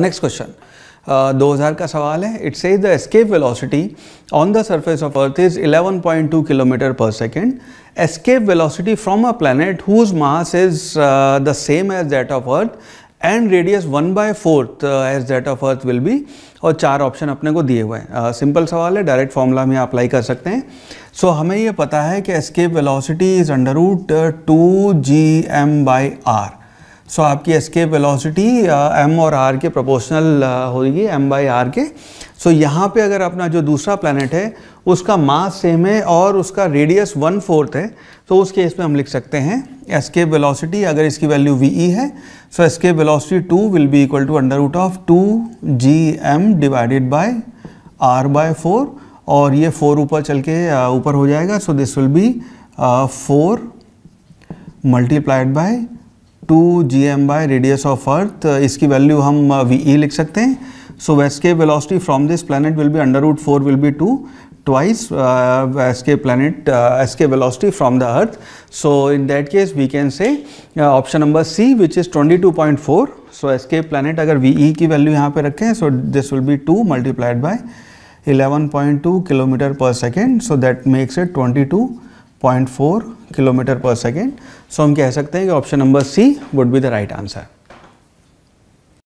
next uh, question uh, दो हज़ार का सवाल है it says the escape velocity on the surface of earth is 11.2 kilometre per second escape velocity from a planet whose mass is the same as that of earth and radius one by fourth as that of earth will be और चार option अपने को दिए हुए हैं simple uh, सवाल है direct formula में अप्लाई कर सकते हैं सो so, हमें ये पता है कि escape velocity is under root two G M by R so so, आपकी एस्केप वेलोसिटी एम और आर के प्रोपोर्शनल uh, होगी एम बाई आर के सो so, यहाँ पे अगर अपना जो दूसरा प्लानट है उसका मास सेम है और उसका रेडियस वन फोर्थ है तो उस केस में हम लिख सकते हैं एस्केप वेलोसिटी अगर इसकी वैल्यू वी ई है so escape velocity two will be equal to under root of two G M divided by R by four और ये फोर ऊपर चल के uh, ऊपर हो जाएगा so this will be four multiplied by two G M by radius of earth इसकी value हम वी uh, ई e लिख सकते हैं सो के velocity from this planet will be under उड four will be two twice escape planet एस के velocity from the earth so in that case we can say option number C which is twenty two point four so escape planet अगर V E e की value यहाँ पर रखें so this will be two multiplied by eleven point two kilometre per second so that makes it twenty two 0.4 kilometre per second so हम कह सकते हैं कि option number C would be the right answer